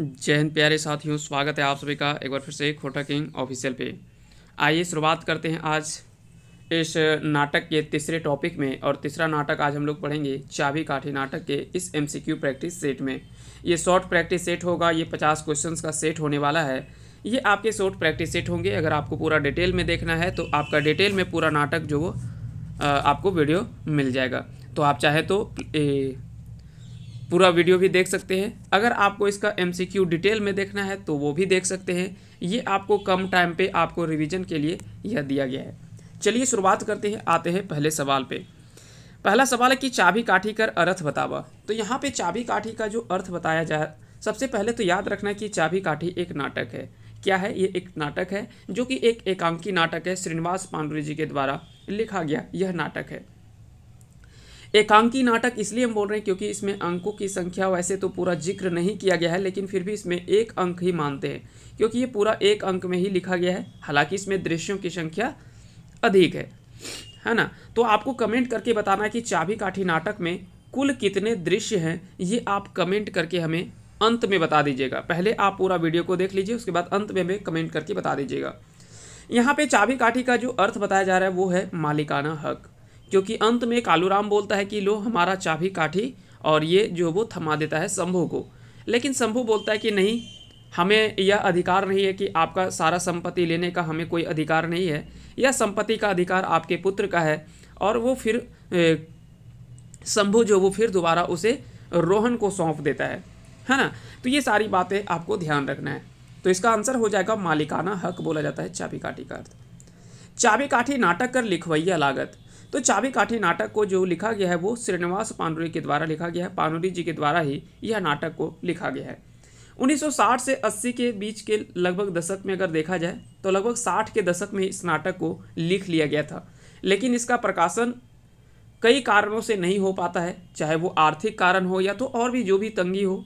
जय हिंद प्यारे साथियों स्वागत है आप सभी का एक बार फिर से खोटा किंग ऑफिशियल पे आइए शुरुआत करते हैं आज इस नाटक के तीसरे टॉपिक में और तीसरा नाटक आज हम लोग पढ़ेंगे चाबी काठी नाटक के इस एमसीक्यू प्रैक्टिस सेट में ये शॉर्ट प्रैक्टिस सेट होगा ये पचास क्वेश्चन का सेट होने वाला है ये आपके शॉर्ट प्रैक्टिस सेट होंगे अगर आपको पूरा डिटेल में देखना है तो आपका डिटेल में पूरा नाटक जो वो आपको वीडियो मिल जाएगा तो आप चाहे तो पूरा वीडियो भी देख सकते हैं अगर आपको इसका एमसीक्यू डिटेल में देखना है तो वो भी देख सकते हैं ये आपको कम टाइम पे आपको रिवीजन के लिए यह दिया गया है चलिए शुरुआत करते हैं आते हैं पहले सवाल पे पहला सवाल है कि चाबी काठी कर अर्थ बतावा तो यहाँ पे चाबी काठी का जो अर्थ बताया जाए सबसे पहले तो याद रखना कि चाबी काठी एक नाटक है क्या है ये एक नाटक है जो कि एक एकांकी नाटक है श्रीनिवास पांडुरी जी के द्वारा लिखा गया यह नाटक है एकांकी नाटक इसलिए हम बोल रहे हैं क्योंकि इसमें अंकों की संख्या वैसे तो पूरा जिक्र नहीं किया गया है लेकिन फिर भी इसमें एक अंक ही मानते हैं क्योंकि ये पूरा एक अंक में ही लिखा गया है हालांकि इसमें दृश्यों की संख्या अधिक है है ना तो आपको कमेंट करके बताना कि चाबी काठी नाटक में कुल कितने दृश्य हैं ये आप कमेंट करके हमें अंत में बता दीजिएगा पहले आप पूरा वीडियो को देख लीजिए उसके बाद अंत में हमें कमेंट करके बता दीजिएगा यहाँ पे चाभी काठी का जो अर्थ बताया जा रहा है वो है मालिकाना हक क्योंकि अंत में कालूराम बोलता है कि लो हमारा चाभी काठी और ये जो वो थमा देता है शंभू को लेकिन शंभू बोलता है कि नहीं हमें यह अधिकार नहीं है कि आपका सारा संपत्ति लेने का हमें कोई अधिकार नहीं है यह संपत्ति का अधिकार आपके पुत्र का है और वो फिर शंभू जो वो फिर दोबारा उसे रोहन को सौंप देता है है ना तो ये सारी बातें आपको ध्यान रखना है तो इसका आंसर हो जाएगा मालिकाना हक बोला जाता है चाबी काठी का अर्थ चाबी काठी नाटक कर लिखवैया लागत तो चाबी काठी नाटक को जो लिखा गया है वो श्रीनिवास पांडुरी के द्वारा लिखा गया है पांडुरी जी के द्वारा ही यह नाटक को लिखा गया है 1960 से 80 के बीच के लगभग दशक में अगर देखा जाए तो लगभग 60 के दशक में इस नाटक को लिख लिया गया था लेकिन इसका प्रकाशन कई कारणों से नहीं हो पाता है चाहे वो आर्थिक कारण हो या तो और भी जो भी तंगी हो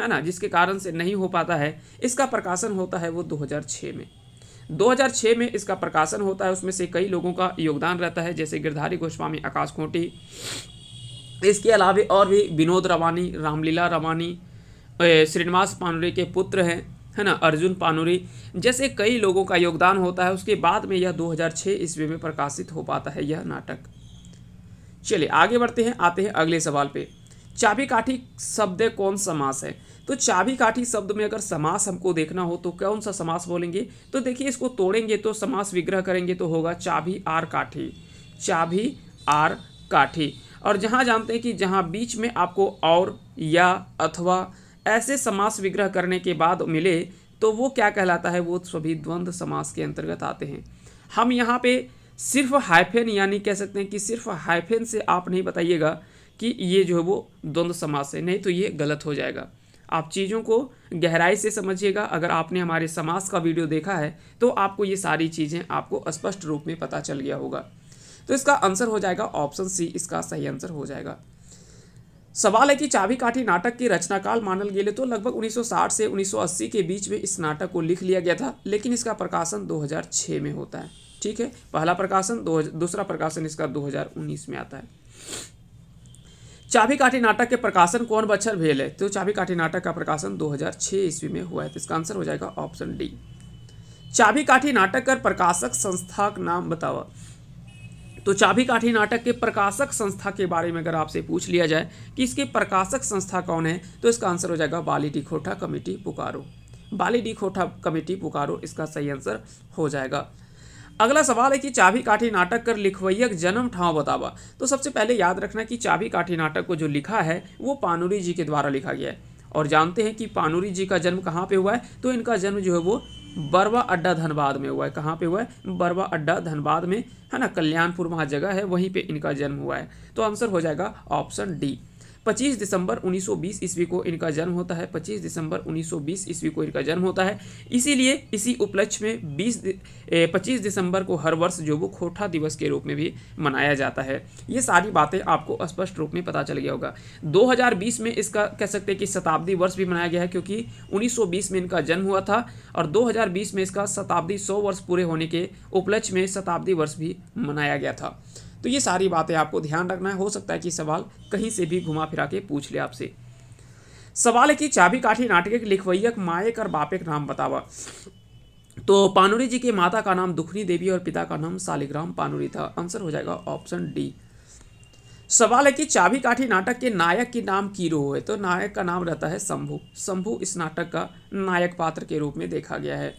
है ना जिसके कारण से नहीं हो पाता है इसका प्रकाशन होता है वो 2006 में 2006 में इसका प्रकाशन होता है उसमें से कई लोगों का योगदान रहता है जैसे गिरधारी गोस्वामी आकाश खोटी इसके अलावा और भी विनोद रवानी रामलीला रवानी श्रीनिवास पानुरी के पुत्र हैं है ना अर्जुन पानुरी जैसे कई लोगों का योगदान होता है उसके बाद में यह 2006 ईस्वी में प्रकाशित हो पाता है यह नाटक चलिए आगे बढ़ते हैं आते हैं अगले सवाल पे चाबी काठी शब्द कौन समास है तो चाबी काठी शब्द में अगर समास हमको देखना हो तो कौन सा समास बोलेंगे तो देखिए इसको तोड़ेंगे तो समास विग्रह करेंगे तो होगा चाबी आर काठी चाबी आर काठी और जहाँ जानते हैं कि जहाँ बीच में आपको और या अथवा ऐसे समास विग्रह करने के बाद मिले तो वो क्या कहलाता है वो सभी द्वंद्व समास के अंतर्गत आते हैं हम यहाँ पे सिर्फ हाइफेन यानी कह सकते हैं कि सिर्फ हाइफेन से आप नहीं बताइएगा कि ये जो है वो द्वंद्व समास है नहीं तो ये गलत हो जाएगा आप चीज़ों को गहराई से समझिएगा अगर आपने हमारे समास का वीडियो देखा है तो आपको ये सारी चीज़ें आपको स्पष्ट रूप में पता चल गया होगा तो इसका आंसर हो जाएगा ऑप्शन सी इसका सही आंसर हो जाएगा सवाल है कि चाबी काठी नाटक की रचनाकाल मानल गए तो लगभग 1960 से 1980 के बीच में इस नाटक को लिख लिया गया था लेकिन इसका प्रकाशन 2006 में होता है ठीक है पहला प्रकाशन दो दूसरा प्रकाशन इसका 2019 में आता है चाभी काठी नाटक के प्रकाशन कौन बच्चर भेल है तो चाबी काठी नाटक का प्रकाशन 2006 ईस्वी में हुआ है तो इसका आंसर हो जाएगा ऑप्शन डी चाभी काठी नाटक का प्रकाशक संस्था का नाम बतावा तो चाबी काठी नाटक के प्रकाशक संस्था के बारे में अगर आपसे पूछ लिया जाए कि इसके प्रकाशक संस्था कौन है तो इसका आंसर हो जाएगा बाली डी खोठा कमेटी पुकारो बाली डी खोठा कमेटी पुकारो इसका सही आंसर हो जाएगा अगला सवाल है कि चाबी काठी नाटक कर लिखवैया जन्म ठाव बतावा तो सबसे पहले याद रखना कि चाबी काठी नाटक को जो लिखा है वो पानूरी जी के द्वारा लिखा गया है और जानते हैं कि पानूरी जी का जन्म कहाँ पे हुआ है तो इनका जन्म जो है वो बरवा अड्डा धनबाद में हुआ है कहाँ पे हुआ है बरवा अड्डा धनबाद में है ना कल्याणपुर वहाँ जगह है वहीं पे इनका जन्म हुआ है तो आंसर हो जाएगा ऑप्शन डी 25 दिसंबर 1920 ईस्वी को इनका जन्म होता है 25 दिसंबर 1920 ईस्वी को इनका जन्म होता है इसीलिए इसी उपलक्ष्य में 20 25 दिसंबर को हर वर्ष जो वो खोटा दिवस के रूप में भी मनाया जाता है ये सारी बातें आपको स्पष्ट रूप में पता चल गया होगा 2020 में इसका कह सकते हैं कि शताब्दी वर्ष भी मनाया गया है क्योंकि उन्नीस में इनका जन्म हुआ था और दो में इसका शताब्दी सौ वर्ष पूरे होने के उपलक्ष्य में शताब्दी वर्ष भी मनाया गया था तो ये सारी बातें आपको ध्यान रखना है हो सकता है कि सवाल कहीं से भी घुमा फिरा के पूछ ले आपसे सवाल है कि चाबी काठी नाटक लिखवैयक मायक और बापेक नाम बतावा तो पानुरी जी के माता का नाम दुखनी देवी और पिता का नाम सालिग्राम पानुरी था आंसर हो जाएगा ऑप्शन डी सवाल है कि चाबी काठी नाटक के नायक के नाम कीरो है तो नायक का नाम रहता है शंभु शंभु इस नाटक का नायक पात्र के रूप में देखा गया है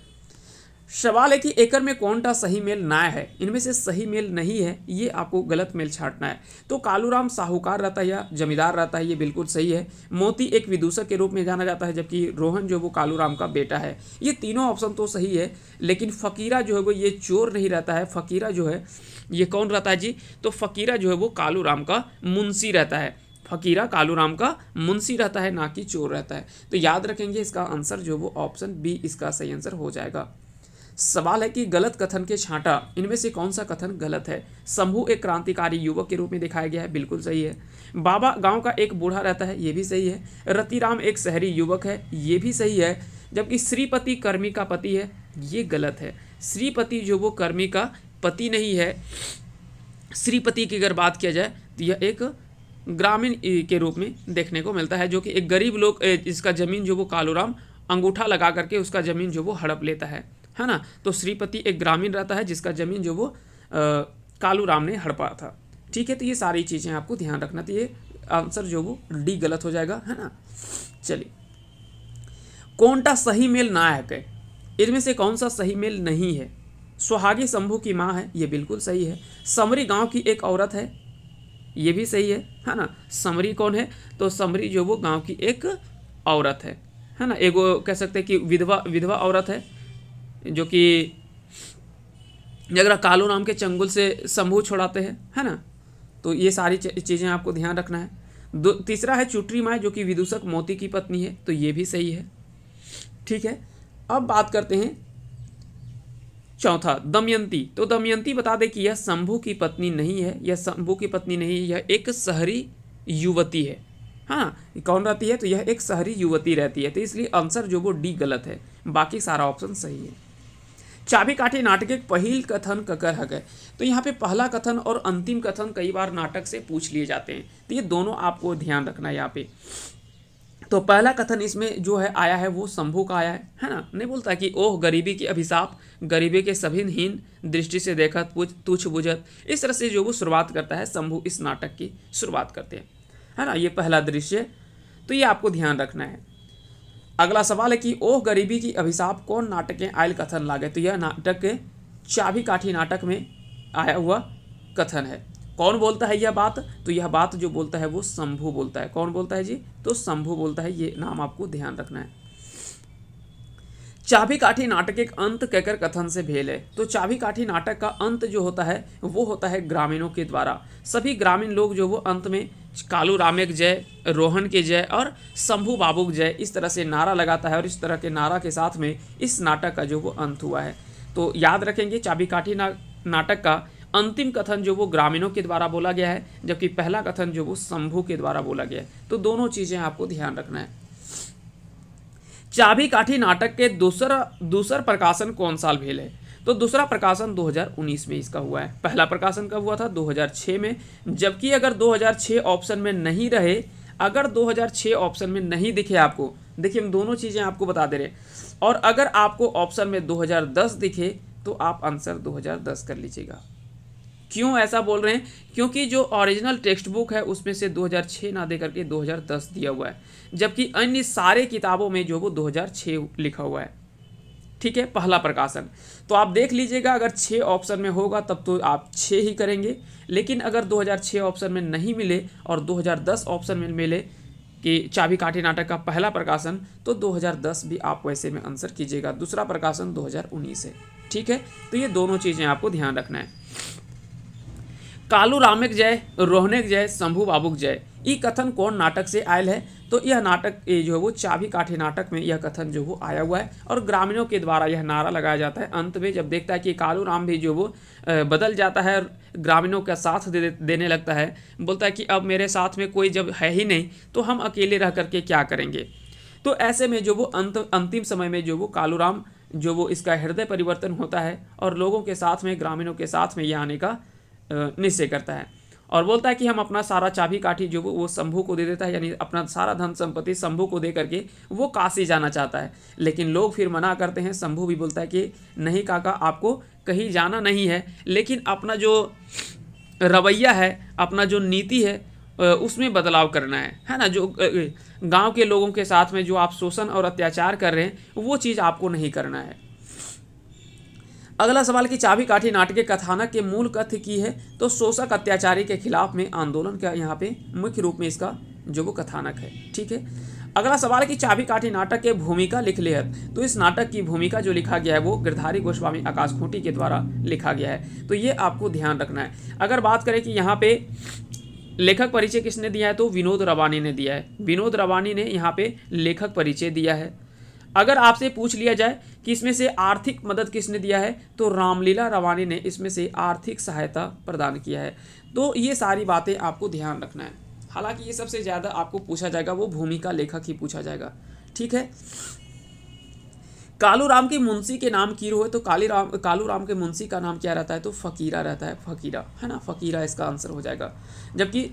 सवाल है कि एकर में कौन सा सही मेल ना है इनमें से सही मेल नहीं है ये आपको गलत मेल छाटना है तो कालूराम साहूकार रहता है या जमींदार रहता है ये बिल्कुल सही है मोती एक विदूषक के रूप में जाना जाता है जबकि रोहन जो वो कालूराम का बेटा है ये तीनों ऑप्शन तो सही है लेकिन फ़कीरा जो है वो ये चोर नहीं रहता है फ़कीरा जो है ये कौन रहता है जी तो फ़कीरा जो है वो कालू का मुंशी रहता है फकीरा कालूराम का मुंशी रहता है ना कि चोर रहता है तो याद रखेंगे इसका आंसर जो वो ऑप्शन बी इसका सही आंसर हो जाएगा सवाल है कि गलत कथन के छांटा इनमें से कौन सा कथन गलत है शंभू एक क्रांतिकारी युवक के रूप में दिखाया गया है बिल्कुल सही है बाबा गांव का एक बूढ़ा रहता है ये भी सही है रतिराम एक शहरी युवक है ये भी सही है जबकि श्रीपति कर्मी का पति है ये गलत है श्रीपति जो वो कर्मी का पति नहीं है श्रीपति की अगर बात किया जाए तो यह एक ग्रामीण के रूप में देखने को मिलता है जो कि एक गरीब लोग इसका ज़मीन जो वो कालूराम अंगूठा लगा करके उसका ज़मीन जो वो हड़प लेता है है ना तो श्रीपति एक ग्रामीण रहता है जिसका जमीन जो वो कालू राम ने हड़पा था ठीक है तो ये सारी चीज़ें आपको ध्यान रखना तो ये आंसर जो वो डी गलत हो जाएगा है ना चलिए कौनटा सही मेल नायक है इनमें से कौन सा सही मेल नहीं है सुहागी शंभू की माँ है ये बिल्कुल सही है समरी गांव की एक औरत है ये भी सही है है ना समरी कौन है तो समरी जो वो गांव की एक औरत है है ना एगो कह सकते हैं कि विधवा विधवा औरत है जो कि अगर कालू नाम के चंगुल से शंभू छोड़ाते हैं है ना तो ये सारी चीज़ें आपको ध्यान रखना है दो तीसरा है चुटरी माए जो कि विदूषक मोती की पत्नी है तो ये भी सही है ठीक है अब बात करते हैं चौथा दमयंती तो दमयंती बता दें कि यह शंभू की पत्नी नहीं है यह शंभू की पत्नी नहीं है यह एक शहरी युवती है हाँ कौन रहती है तो यह एक शहरी युवती रहती है तो इसलिए आंसर जो वो डी गलत है बाकी सारा ऑप्शन सही है चाबी काठी नाटक एक पहल कथन ककर हक है तो यहाँ पे पहला कथन और अंतिम कथन कई बार नाटक से पूछ लिए जाते हैं तो ये दोनों आपको ध्यान रखना है यहाँ पे तो पहला कथन इसमें जो है आया है वो शंभू का आया है है ना नहीं बोलता कि ओह गरीबी की अभिशाप गरीबी के सभी हीन दृष्टि से देखत पूछ तुछ बुझत इस तरह से जो वो शुरुआत करता है शंभु इस नाटक की शुरुआत करते हैं है ना ये पहला दृश्य तो ये आपको ध्यान रखना है अगला सवाल है कि ओह गरीबी की अभिशाप कौन नाटक में आयल कथन लागे तो यह नाटक चाबी काठी नाटक में आया हुआ कथन है कौन बोलता है यह बात तो यह बात जो बोलता है वो शंभू बोलता है कौन बोलता है जी तो शंभू बोलता है ये नाम आपको ध्यान रखना है चाभी काठी नाटक एक अंत कहकर कथन से भेल है तो चाबी काठी नाटक का अंत जो होता है वो होता है ग्रामीणों के द्वारा सभी ग्रामीण लोग जो वो अंत में कालू रामेक जय रोहन के जय और शंभू बाबू जय इस तरह से नारा लगाता है और इस तरह के नारा के साथ में इस नाटक का जो वो अंत हुआ है तो याद रखेंगे चाबी काठी ना, नाटक का अंतिम कथन जो वो ग्रामीणों के द्वारा बोला गया है जबकि पहला कथन जो वो शंभू के द्वारा बोला गया है तो दोनों चीज़ें आपको ध्यान रखना है चाबी काठी नाटक के दूसरा दूसरा प्रकाशन कौन साल भेल है तो दूसरा प्रकाशन 2019 में इसका हुआ है पहला प्रकाशन कब हुआ था 2006 में जबकि अगर 2006 ऑप्शन में नहीं रहे अगर 2006 ऑप्शन में नहीं दिखे आपको देखिए हम दोनों चीज़ें आपको बता दे रहे और अगर आपको ऑप्शन में 2010 दिखे तो आप आंसर 2010 कर लीजिएगा क्यों ऐसा बोल रहे हैं क्योंकि जो ओरिजिनल टेक्स्ट बुक है उसमें से 2006 ना दे करके 2010 दिया हुआ है जबकि अन्य सारे किताबों में जो वो 2006 लिखा हुआ है ठीक है पहला प्रकाशन तो आप देख लीजिएगा अगर छः ऑप्शन में होगा तब तो आप छः ही करेंगे लेकिन अगर 2006 ऑप्शन में नहीं मिले और 2010 ऑप्शन में मिले कि चाबी काठी नाटक का पहला प्रकाशन तो 2010 भी आप वैसे में आंसर कीजिएगा दूसरा प्रकाशन 2019 है ठीक है तो ये दोनों चीज़ें आपको ध्यान रखना है कालू रामेक जय रोहनेक जय शंभु बाबूक जय ये कथन कौन नाटक से आयल है तो यह नाटक ये जो है वो चाभी काठी नाटक में यह कथन जो वो आया हुआ है और ग्रामीणों के द्वारा यह नारा लगाया जाता है अंत में जब देखता है कि कालू राम भी जो वो बदल जाता है ग्रामीणों का साथ दे, देने लगता है बोलता है कि अब मेरे साथ में कोई जब है ही नहीं तो हम अकेले रह करके क्या करेंगे तो ऐसे में जो वो अंत अंतिम समय में जो वो राम जो वो इसका हृदय परिवर्तन होता है और लोगों के साथ में ग्रामीणों के साथ में यह आने का निश्चय करता है और बोलता है कि हम अपना सारा चाबी काठी जो वो शंभू को दे देता है यानी अपना सारा धन संपत्ति शंभू को दे करके वो काशी जाना चाहता है लेकिन लोग फिर मना करते हैं शंभू भी बोलता है कि नहीं काका आपको कहीं जाना नहीं है लेकिन अपना जो रवैया है अपना जो नीति है उसमें बदलाव करना है है ना जो गांव के लोगों के साथ में जो आप शोषण और अत्याचार कर रहे हैं वो चीज़ आपको नहीं करना है अगला सवाल कि चाबी काठी नाटकीय कथानक के मूल कथ्य की है तो शोषक अत्याचारी के खिलाफ में आंदोलन का यहाँ पे मुख्य रूप में इसका जो वो कथानक है ठीक है अगला सवाल है कि चाबी काठी नाटक के भूमिका लिख लेहर तो इस नाटक की भूमिका जो लिखा गया है वो गिरधारी गोस्वामी आकाश खूंटी के द्वारा लिखा गया है तो ये आपको ध्यान रखना है अगर बात करें कि यहाँ पे लेखक परिचय किसने दिया है तो विनोद रवानी ने दिया है विनोद रवानी ने यहाँ पे लेखक परिचय दिया है अगर आपसे पूछ लिया जाए कि इसमें से आर्थिक मदद किसने दिया है तो रामलीला रवानी ने इसमें से आर्थिक सहायता प्रदान किया है तो ये सारी बातें आपको ध्यान रखना है हालांकि ये सबसे ज़्यादा आपको पूछा जाएगा वो भूमिका लेखक ही पूछा जाएगा ठीक है कालू राम के मुंशी के नाम की हुए तो काली राम कालू राम के मुंशी का नाम क्या रहता है तो फ़कीरा रहता है फ़कीरा है ना फ़कीरा इसका आंसर हो जाएगा जबकि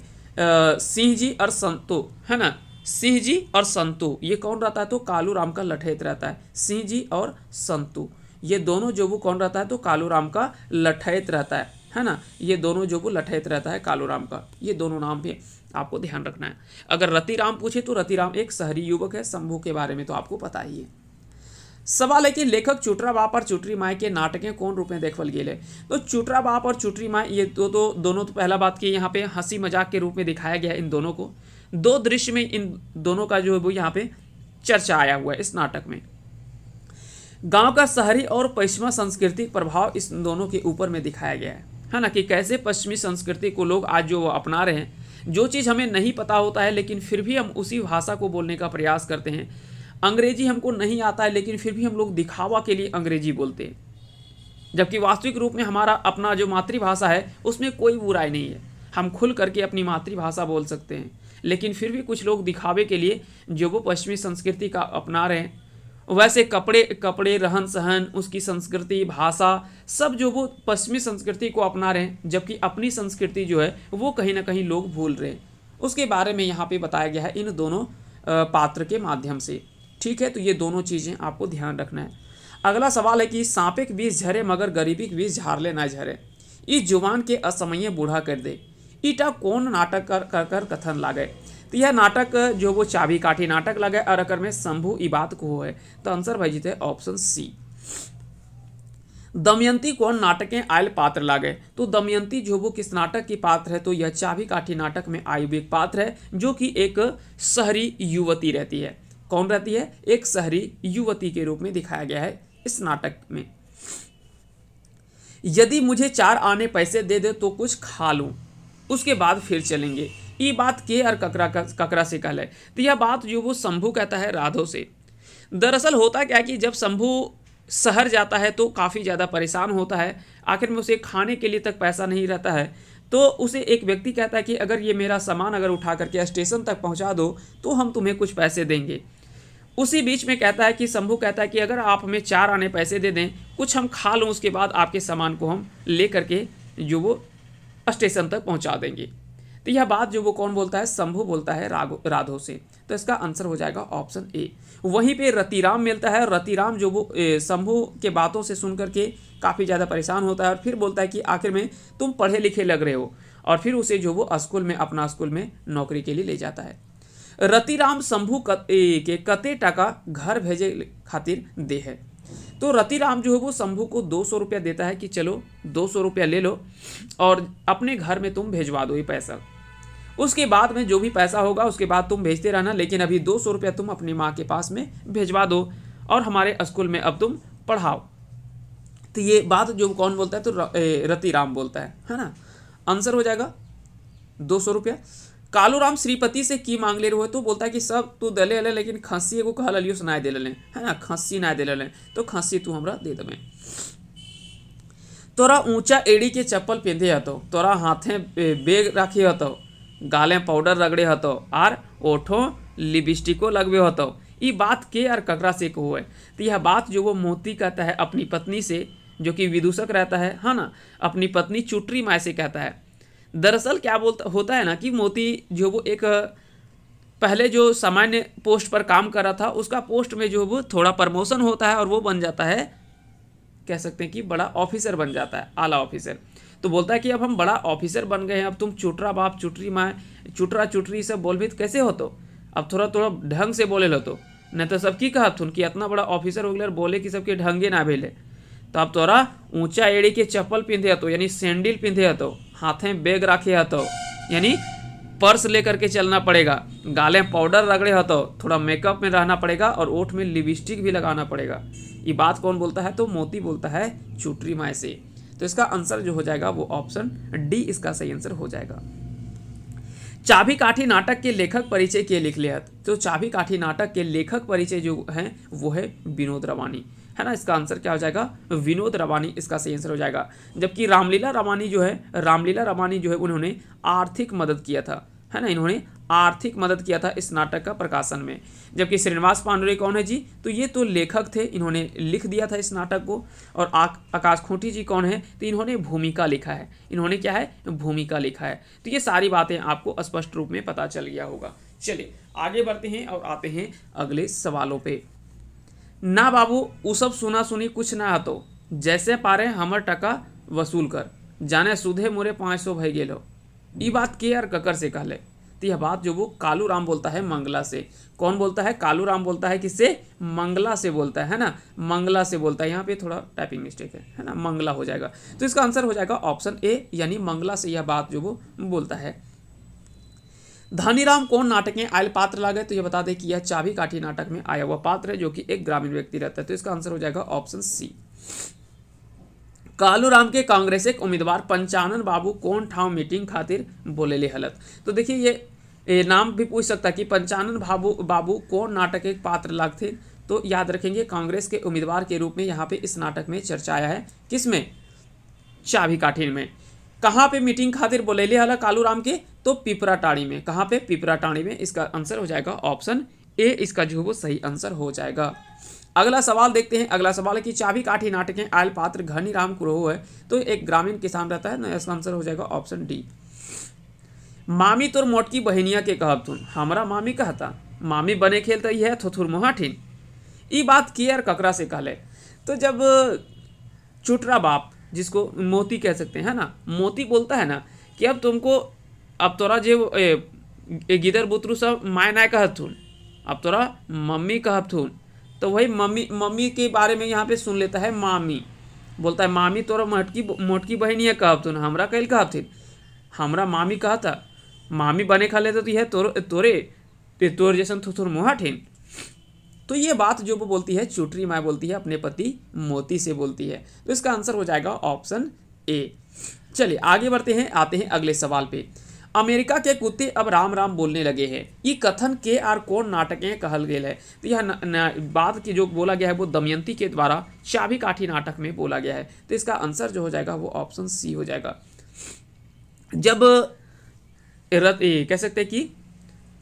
सिंह जी और संतो है ना सिंह जी और संतु ये कौन रहता है तो कालू राम का लठेत रहता है सिंह जी और संतु ये दोनों जोबू कौन रहता है तो कालू राम का लठेत रहता है है ना ये दोनों जोबू लठेत रहता है कालू राम का ये दोनों नाम भी आपको ध्यान रखना है अगर रतिराम पूछे तो रतिराम एक शहरी युवक है शंभू के बारे में तो आपको पता ही है सवाल है कि लेखक चुटरा बाप और चुटरी माई के नाटकें कौन रूप में देखवल गए तो चुटरा बाप और चुटरी माई ये तो, तो दोनों तो पहला बात की यहाँ पे हंसी मजाक के रूप में दिखाया गया है इन दोनों को दो दृश्य में इन दोनों का जो है वो यहाँ पे चर्चा आया हुआ है इस नाटक में गांव का शहरी और पश्चिमा सांस्कृतिक प्रभाव इस दोनों के ऊपर में दिखाया गया है है ना कि कैसे पश्चिमी संस्कृति को लोग आज जो अपना रहे हैं जो चीज़ हमें नहीं पता होता है लेकिन फिर भी हम उसी भाषा को बोलने का प्रयास करते हैं अंग्रेजी हमको नहीं आता है लेकिन फिर भी हम लोग दिखावा के लिए अंग्रेजी बोलते हैं जबकि वास्तविक रूप में हमारा अपना जो मातृभाषा है उसमें कोई बुराई नहीं है हम खुल करके अपनी मातृभाषा बोल सकते हैं लेकिन फिर भी कुछ लोग दिखावे के लिए जो वो पश्चिमी संस्कृति का अपना रहे हैं वैसे कपड़े कपड़े रहन सहन उसकी संस्कृति भाषा सब जो वो पश्चिमी संस्कृति को अपना रहे हैं जबकि अपनी संस्कृति जो है वो कहीं ना कहीं लोग भूल रहे हैं उसके बारे में यहाँ पे बताया गया है इन दोनों पात्र के माध्यम से ठीक है तो ये दोनों चीज़ें आपको ध्यान रखना है अगला सवाल है कि सांपे के बीज झरे मगर गरीबी के बीज झारले ना झरे इस जुबान के असमय बूढ़ा कर दे इटा कौन नाटक कर कर कर कथन लागे तो यह नाटक जो वो चाबी काठी नाटक लगे और अकर में शंभु ई बात को है तो आंसर भाई जीते ऑप्शन सी दमयंती कौन नाटक में आयल पात्र लागे तो दमयंती जो वो किस नाटक की पात्र है तो यह चाबी काठी नाटक में आयु एक पात्र है जो कि एक शहरी युवती रहती है कौन रहती है एक शहरी युवती के रूप में दिखाया गया है इस नाटक में यदि मुझे चार आने पैसे दे दे तो कुछ खा लूं उसके बाद फिर चलेंगे ये बात के और ककरा ककरा से कहला है तो यह बात जो वो शंभू कहता है राधो से दरअसल होता क्या कि जब शंभू शहर जाता है तो काफ़ी ज़्यादा परेशान होता है आखिर में उसे खाने के लिए तक पैसा नहीं रहता है तो उसे एक व्यक्ति कहता है कि अगर ये मेरा सामान अगर उठा करके स्टेशन तक पहुंचा दो तो हम तुम्हें कुछ पैसे देंगे उसी बीच में कहता है कि शंभू कहता है कि अगर आप हमें चार आने पैसे दे दें कुछ हम खा लूँ उसके बाद आपके सामान को हम ले करके जो वो स्टेशन तक पहुंचा देंगे तो यह बात जो वो कौन बोलता है शंभु बोलता है राघो राधो से तो इसका आंसर हो जाएगा ऑप्शन ए वहीं पे रतिराम मिलता है रतिराम जो वो शंभु के बातों से सुन करके काफ़ी ज़्यादा परेशान होता है और फिर बोलता है कि आखिर में तुम पढ़े लिखे लग रहे हो और फिर उसे जो वो स्कूल में अपना स्कूल में नौकरी के लिए ले जाता है रतिराम शंभु के कते टाका घर भेजे खातिर दे है तो रतिराम जो है वो शंभू को दो सौ रुपया देता है कि चलो दो सौ रुपया ले लो और अपने घर में तुम भेजवा दो ये पैसा उसके बाद में जो भी पैसा होगा उसके बाद तुम भेजते रहना लेकिन अभी दो सौ रुपया तुम अपनी माँ के पास में भेजवा दो और हमारे स्कूल में अब तुम पढ़ाओ तो ये बात जो कौन बोलता है तो रतिराम बोलता है है ना आंसर हो जाएगा दो सौ रुपया कालूराम श्रीपति से की मांग ले रहे हो तो बोलता है कि सब तू दले अले लेकिन खंसी को कहल अलियो सुनाए दे ले है ना खांसी ना दे ले तो खांसी तू हमरा दे देवे तोरा ऊंचा एड़ी के चप्पल पेंधे हतो तोरा हाथे बेग रखे हतो गाले पाउडर रगड़े हतो आर ओठो लिपस्टिको लगवे हतो ये बात के यार ककरा से कहो है तो यह बात जो वो मोती कहता है अपनी पत्नी से जो कि विदूषक रहता है हाँ ना अपनी पत्नी चुटरी माय से कहता है दरअसल क्या बोलता होता है ना कि मोती जो वो एक पहले जो सामान्य पोस्ट पर काम कर रहा था उसका पोस्ट में जो वो थोड़ा प्रमोशन होता है और वो बन जाता है कह सकते हैं कि बड़ा ऑफिसर बन जाता है आला ऑफिसर तो बोलता है कि अब हम बड़ा ऑफिसर बन गए हैं अब तुम चुटरा बाप चुटरी माँ चुटरा चुटरी सब बोल भी कैसे हो तो अब थोड़ा थोड़ा ढंग से बोले लो तो नहीं तो सब की कहा थुन कि इतना बड़ा ऑफिसर हो गया बोले कि सबके ढंगे ना भेले तो अब तोरा ऊंचा एड़ी के चप्पल पिंधे तो यानी सैंडल पिंधे तो हाथ में बैग रखे हतो यानी पर्स लेकर के चलना पड़ेगा गाले पाउडर रगड़े हतो थोड़ा मेकअप में रहना पड़ेगा और ओठ में लिपस्टिक भी लगाना पड़ेगा ये बात कौन बोलता है तो मोती बोलता है चुटरी माए से तो इसका आंसर जो हो जाएगा वो ऑप्शन डी इसका सही आंसर हो जाएगा चाबी काठी नाटक के लेखक परिचय के लिख लिया तो चाबी काठी नाटक के लेखक परिचय जो है वो है विनोद रवानी है ना इसका आंसर क्या हो जाएगा विनोद रवानी इसका सही आंसर हो जाएगा जबकि रामलीला रवानी जो है रामलीला रवानी जो है उन्होंने आर्थिक मदद किया था है ना इन्होंने आर्थिक मदद किया था इस नाटक का प्रकाशन में जबकि श्रीनिवास पांडुरे कौन है जी तो ये तो लेखक थे इन्होंने लिख दिया था इस नाटक को और आकाश खूंटी जी कौन है तो इन्होंने भूमिका लिखा है इन्होंने क्या है भूमिका लिखा है तो ये सारी बातें आपको स्पष्ट रूप में पता चल गया होगा चलिए आगे बढ़ते हैं और आते हैं अगले सवालों पर ना बाबू वो सब सुना सुनी कुछ ना आतो जैसे पारे हमर टका वसूल कर जाने सुधे मोरे पाँच सौ भय गेलो ये बात के यार ककर से कहले तो यह बात जो वो कालू राम बोलता है मंगला से कौन बोलता है कालू राम बोलता है किससे मंगला से बोलता है ना मंगला से बोलता है यहाँ पे थोड़ा टाइपिंग मिस्टेक है है ना मंगला हो जाएगा तो इसका आंसर हो जाएगा ऑप्शन ए यानी मंगला से यह बात जो वो बोलता है धनीराम कौन नाटक में आयल पात्र लागे तो ये बता दें कि यह चाबी काठी नाटक में आया हुआ पात्र है जो कि एक ग्रामीण व्यक्ति रहता है तो इसका आंसर हो जाएगा ऑप्शन सी कालूराम के कांग्रेस एक उम्मीदवार पंचानन बाबू कौन ठाव मीटिंग खातिर बोले ले हलत तो देखिए ये ये नाम भी पूछ सकता कि पंचानन बाबू बाबू कौन नाटक एक पात्र लाग थे तो याद रखेंगे कांग्रेस के उम्मीदवार के रूप में यहाँ पे इस नाटक में चर्चा आया है किसमें चाभी काठिन में कहाँ पे मीटिंग खातिर बोले हला कालू राम के तो पिपराटाणी में कहाँ पे पिपराटाणी में इसका आंसर हो जाएगा ऑप्शन ए इसका जो वो सही आंसर हो जाएगा अगला सवाल देखते हैं अगला सवाल है कि चाबी काठी है आयल पात्र घनी राम कुरोह है तो एक ग्रामीण किसान रहता है ना तो इसका आंसर हो जाएगा ऑप्शन डी मामी तोर मोटकी बहनिया के कहब तुम हमारा मामी कहता मामी बने खेल तो यह थोथुर मोहाठिन ई बात किए और ककरा से कहले तो जब चुटरा बाप जिसको मोती कह सकते हैं ना मोती बोलता है ना कि अब तुमको अब तोरा जे गिदर बुतरू सब माय नाय कह थून अब तोरा मम्मी कहथुन तो वही मम्मी मम्मी के बारे में यहाँ पे सुन लेता है मामी बोलता है मामी तोरा मोटकी मोटकी बहनिया कहथुन हमारा कैल थी हमारा मामी कहा था मामी बने खा लेते तो यह तोर तोरे तोर जैसा थोर मुँह तो ये बात जो वो बोलती है चुटरी माँ बोलती है अपने पति मोती से बोलती है तो इसका आंसर हो जाएगा ऑप्शन ए चलिए आगे बढ़ते हैं आते हैं अगले सवाल पे अमेरिका के कुत्ते अब राम राम बोलने लगे हैं ये कथन के आर कौन नाटक है कहल गया है तो यह न, न, बात की जो बोला गया है वो दमयंती के द्वारा चाबी काठी नाटक में बोला गया है तो इसका आंसर जो हो जाएगा वो ऑप्शन सी हो जाएगा जब रत ए, कह सकते हैं कि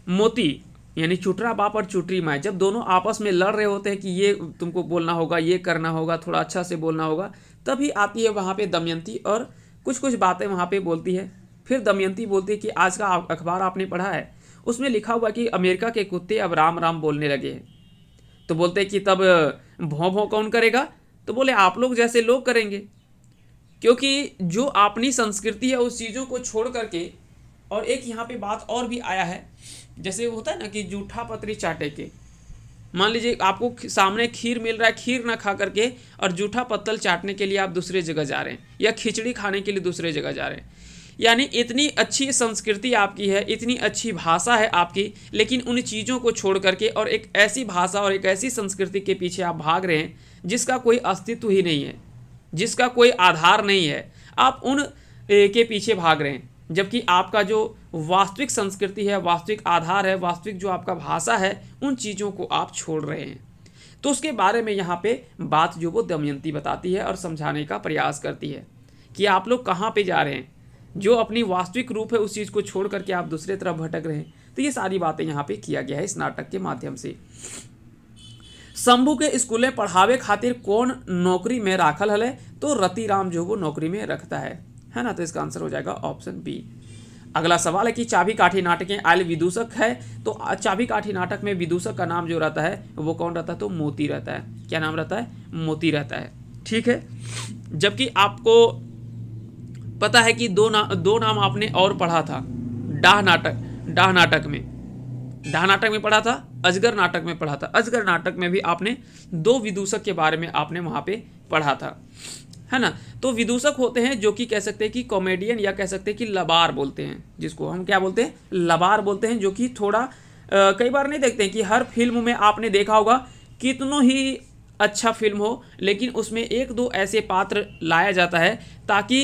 मोती यानी चुटरा बाप और चुटरी माए जब दोनों आपस में लड़ रहे होते हैं कि ये तुमको बोलना होगा ये करना होगा थोड़ा अच्छा से बोलना होगा तभी आती है वहाँ पे दमयंती और कुछ कुछ बातें वहाँ पे बोलती है फिर दमयंती बोलती है कि आज का अखबार आपने पढ़ा है उसमें लिखा हुआ कि अमेरिका के कुत्ते अब राम राम बोलने लगे हैं तो बोलते हैं कि तब भों भों कौन करेगा तो बोले आप लोग जैसे लोग करेंगे क्योंकि जो अपनी संस्कृति है उस चीज़ों को छोड़ करके और एक यहाँ पे बात और भी आया है जैसे होता है ना कि जूठा पत्री चाटे के मान लीजिए आपको सामने खीर मिल रहा है खीर ना खा करके और जूठा पत्तल चाटने के लिए आप दूसरे जगह जा रहे हैं या खिचड़ी खाने के लिए दूसरे जगह जा रहे हैं यानी इतनी अच्छी संस्कृति आपकी है इतनी अच्छी भाषा है आपकी लेकिन उन चीज़ों को छोड़ करके और एक ऐसी भाषा और एक ऐसी संस्कृति के पीछे आप भाग रहे हैं जिसका कोई अस्तित्व ही नहीं है जिसका कोई आधार नहीं है आप उन के पीछे भाग रहे हैं जबकि आपका जो वास्तविक संस्कृति है वास्तविक आधार है वास्तविक जो आपका भाषा है उन चीज़ों को आप छोड़ रहे हैं तो उसके बारे में यहाँ पे बात जो वो दमयंती बताती है और समझाने का प्रयास करती है कि आप लोग कहाँ पे जा रहे हैं जो अपनी वास्तविक रूप है उस चीज़ को छोड़ करके आप दूसरे तरफ भटक रहे हैं तो ये सारी बातें यहाँ पे किया गया है इस नाटक के माध्यम से शंभू के स्कूलें पढ़ावे खातिर कौन नौकरी में राखल हल है तो रतिराम जो वो नौकरी में रखता है है ना तो इसका आंसर हो जाएगा ऑप्शन बी अगला सवाल है कि चाबी काठी नाटक आयल विदूषक है तो चाबी काठी नाटक में विदूषक का नाम जो रहता है वो कौन रहता है तो मोती रहता है क्या नाम रहता है मोती रहता है ठीक है जबकि आपको पता है कि दो ना दो नाम आपने और पढ़ा था डाह नाटक डाह नाटक में डाह नाटक में पढ़ा था अजगर नाटक में पढ़ा था अजगर नाटक में भी आपने दो विदूषक के बारे में आपने वहां पे पढ़ा था है ना तो विदूषक होते हैं जो कि कह सकते हैं कि कॉमेडियन या कह सकते हैं कि लबार बोलते हैं जिसको हम क्या बोलते हैं लबार बोलते हैं जो कि थोड़ा आ, कई बार नहीं देखते हैं कि हर फिल्म में आपने देखा होगा कितनों ही अच्छा फिल्म हो लेकिन उसमें एक दो ऐसे पात्र लाया जाता है ताकि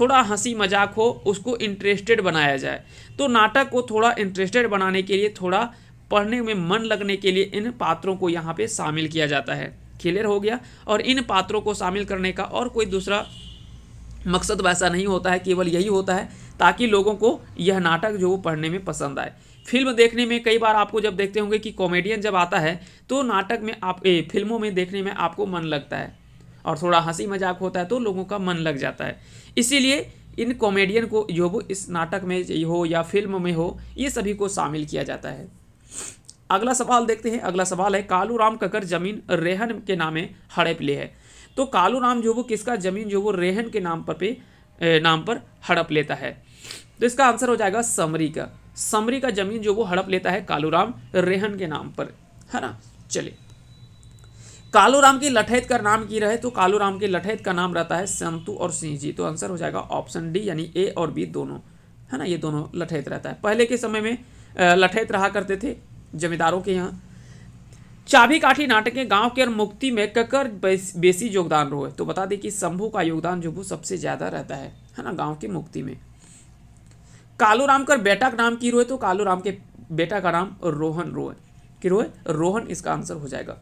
थोड़ा हंसी मजाक हो उसको इंटरेस्टेड बनाया जाए तो नाटक को थोड़ा इंटरेस्टेड बनाने के लिए थोड़ा पढ़ने में मन लगने के लिए इन पात्रों को यहाँ पे शामिल किया जाता है क्लियर हो गया और इन पात्रों को शामिल करने का और कोई दूसरा मकसद वैसा नहीं होता है केवल यही होता है ताकि लोगों को यह नाटक जो वो पढ़ने में पसंद आए फिल्म देखने में कई बार आपको जब देखते होंगे कि कॉमेडियन जब आता है तो नाटक में आप ए, फिल्मों में देखने में आपको मन लगता है और थोड़ा हंसी मजाक होता है तो लोगों का मन लग जाता है इसीलिए इन कॉमेडियन को जो इस नाटक में हो या फिल्म में हो ये सभी को शामिल किया जाता है अगला सवाल देखते हैं अगला सवाल है कालू राम ककर जमीन रेहन के नाम है हड़प ले है तो कालू राम जो वो किसका जमीन जो वो रेहन के नाम पर पे नाम पर हड़प लेता है तो इसका आंसर हो जाएगा समरी का समरी का जमीन जो वो हड़प लेता है कालू राम रेहन के नाम पर है ना चले कालू राम की लठैत का नाम की रहे तो कालू राम के लठैत का नाम रहता है संतु और सिंह जी तो आंसर हो जाएगा ऑप्शन डी यानी ए और बी दोनों है ना ये दोनों लठैत रहता है पहले के समय में लठैत रहा करते थे जमींदारों के यहाँ चाबी काठी के गांव के मुक्ति में ककर बेसी योगदान रो तो बता दें कि शंभू का योगदान जो वो सबसे ज़्यादा रहता है है ना गांव की मुक्ति में कालू राम कर बेटा का नाम की रोए तो कालू राम के बेटा का नाम रोहन रोए कि रोए रोहन इसका आंसर हो जाएगा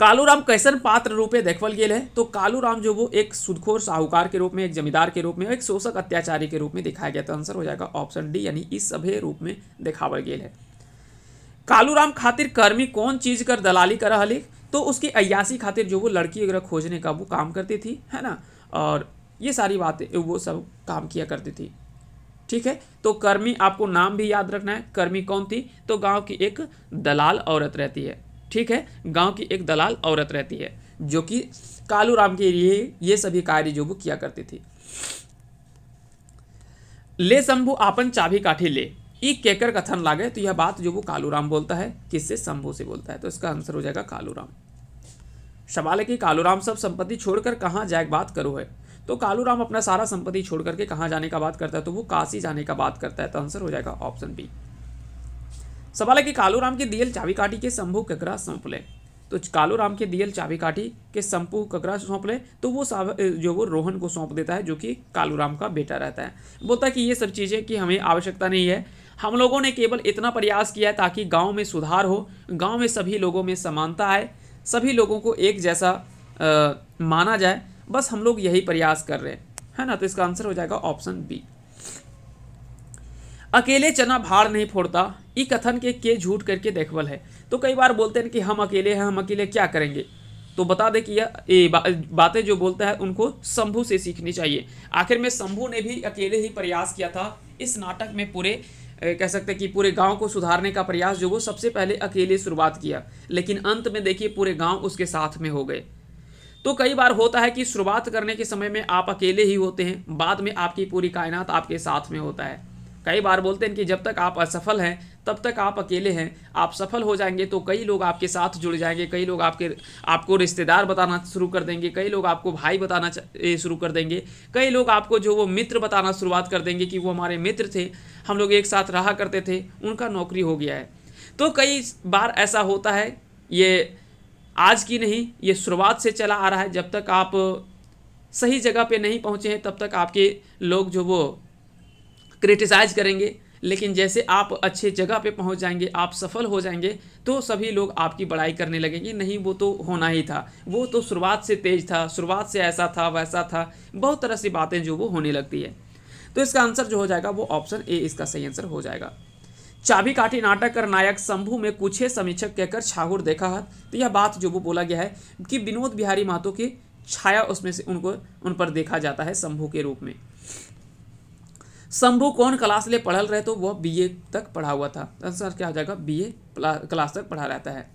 कालू राम कैसन पात्र रूपे देखवल गए है तो कालू राम जो वो एक सुदखोर साहूकार के रूप में एक जमींदार के रूप में एक शोषक अत्याचारी के रूप में दिखाया गया तो आंसर हो जाएगा ऑप्शन डी यानी इस सभी रूप में दिखावल गए है कालूराम खातिर कर्मी कौन चीज कर दलाली कर रहा तो उसकी अयासी खातिर जो वो लड़की वगैरह खोजने का वो काम करती थी है ना और ये सारी बातें वो सब काम किया करती थी ठीक है तो कर्मी आपको नाम भी याद रखना है कर्मी कौन थी तो गांव की एक दलाल औरत रहती है ठीक है गांव की एक दलाल औरत रहती है जो कि कालू राम के लिए ये सभी कार्य जो वो किया करती थी ले शंभु आपन चाभी काठी ले ई केकर कथन लागे तो यह बात जो वो कालूराम बोलता है किससे शंभु से बोलता है तो इसका आंसर हो जाएगा कालूराम सवाल है कि कालूराम सब संपत्ति छोड़कर कहाँ जाए बात करो है तो कालूराम अपना सारा संपत्ति छोड़ करके कहाँ जाने का बात करता है तो वो काशी जाने का बात करता है तो आंसर हो जाएगा ऑप्शन बी सवाल है कि कालूराम के दियल चाबी काटी के शंभु ककरा सौंप लें तो कालूराम के दियल चाबी काटी के शंपू ककरा सौंप लें तो वो जो वो रोहन को सौंप देता है जो कि कालूराम का बेटा रहता है बोलता है कि ये सब चीज़ें कि हमें आवश्यकता नहीं है हम लोगों ने केवल इतना प्रयास किया है ताकि गांव में सुधार हो गांव में सभी लोगों में समानता आए सभी लोगों को एक जैसा आ, माना जाए बस हम लोग यही प्रयास कर रहे हैं है ना तो इसका आंसर हो जाएगा ऑप्शन बी अकेले चना भाड़ नहीं फोड़ता ई कथन के के झूठ करके देखबल है तो कई बार बोलते हैं कि हम अकेले हैं हम अकेले क्या करेंगे तो बता दें कि यह बा, बातें जो बोलता है उनको शंभू से सीखनी चाहिए आखिर में शंभू ने भी अकेले ही प्रयास किया था इस नाटक में पूरे कह सकते हैं कि पूरे गांव को सुधारने का प्रयास जो वो सबसे पहले अकेले शुरुआत किया लेकिन अंत में देखिए पूरे गांव उसके साथ में हो गए तो कई बार होता है कि शुरुआत करने के समय में आप अकेले ही होते हैं बाद में आपकी पूरी कायनात आपके साथ में होता है कई बार बोलते हैं कि जब तक आप असफल हैं तब तक आप अकेले हैं आप सफल हो जाएंगे तो कई लोग आपके साथ जुड़ जाएंगे कई लोग आपके आपको रिश्तेदार बताना शुरू कर देंगे कई लोग आपको भाई बताना शुरू कर देंगे कई लोग आपको जो वो मित्र बताना शुरुआत कर देंगे कि वो हमारे मित्र थे हम लोग एक साथ रहा करते थे उनका नौकरी हो गया है तो कई बार ऐसा होता है ये आज की नहीं ये शुरुआत से चला आ रहा है जब तक आप सही जगह पे नहीं पहुँचे हैं तब तक आपके लोग जो वो क्रिटिसाइज करेंगे लेकिन जैसे आप अच्छे जगह पे पहुंच जाएंगे आप सफल हो जाएंगे तो सभी लोग आपकी बड़ाई करने लगेंगे नहीं वो तो होना ही था वो तो शुरुआत से तेज था शुरुआत से ऐसा था वैसा था बहुत तरह सी बातें जो वो होने लगती है तो इसका आंसर जो हो जाएगा वो ऑप्शन ए इसका सही आंसर हो जाएगा चाबी काठी नाटक कर नायक शंभू में कुछ समीक्षक कहकर छागुर देखा है तो यह बात जो वो बोला गया है कि विनोद बिहारी महतो की छाया उसमें से उनको उन पर देखा जाता है शंभू के रूप में शंभु कौन क्लास ले पढ़ल रहे तो वह बीए तक पढ़ा हुआ था आंसर क्या हो जाएगा बीए क्लास तक पढ़ा रहता है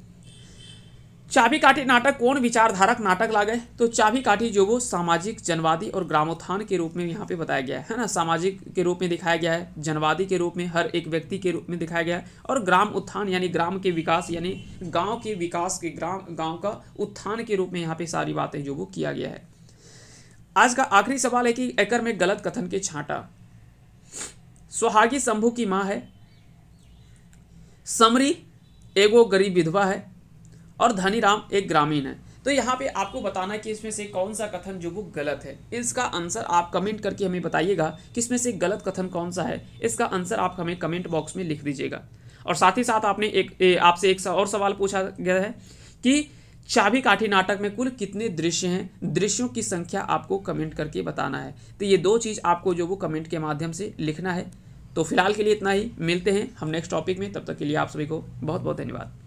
चाबी काठी नाटक कौन विचारधारक नाटक ला गए तो चाबी काठी जो वो सामाजिक जनवादी और ग्रामोत्थान के रूप में यहाँ पे बताया गया है ना सामाजिक के रूप में दिखाया गया है जनवादी के रूप में हर एक व्यक्ति के रूप में दिखाया गया है और ग्राम उत्थान यानी ग्राम के विकास यानी गांव के विकास के ग्राम गाँव का उत्थान के रूप में यहाँ पे सारी बातें जो वो किया गया है आज का आखिरी सवाल है कि एकर में गलत कथन के छांटा सुहागी शंभू की माँ है समरी एगो गरीब विधवा है और धनी राम एक ग्रामीण है तो यहाँ पे आपको बताना है कि इसमें से कौन सा कथन जो वो गलत है इसका आंसर आप कमेंट करके हमें बताइएगा कि इसमें से गलत कथन कौन सा है इसका आंसर आप हमें कमेंट बॉक्स में लिख दीजिएगा और साथ ही साथ आपने एक आपसे एक और सवाल पूछा गया है कि चाबी काठी नाटक में कुल कितने दृश्य हैं दृश्यों की संख्या आपको कमेंट करके बताना है तो ये दो चीज़ आपको जो वो कमेंट के माध्यम से लिखना है तो फिलहाल के लिए इतना ही मिलते हैं हम नेक्स्ट टॉपिक में तब तक के लिए आप सभी को बहुत बहुत धन्यवाद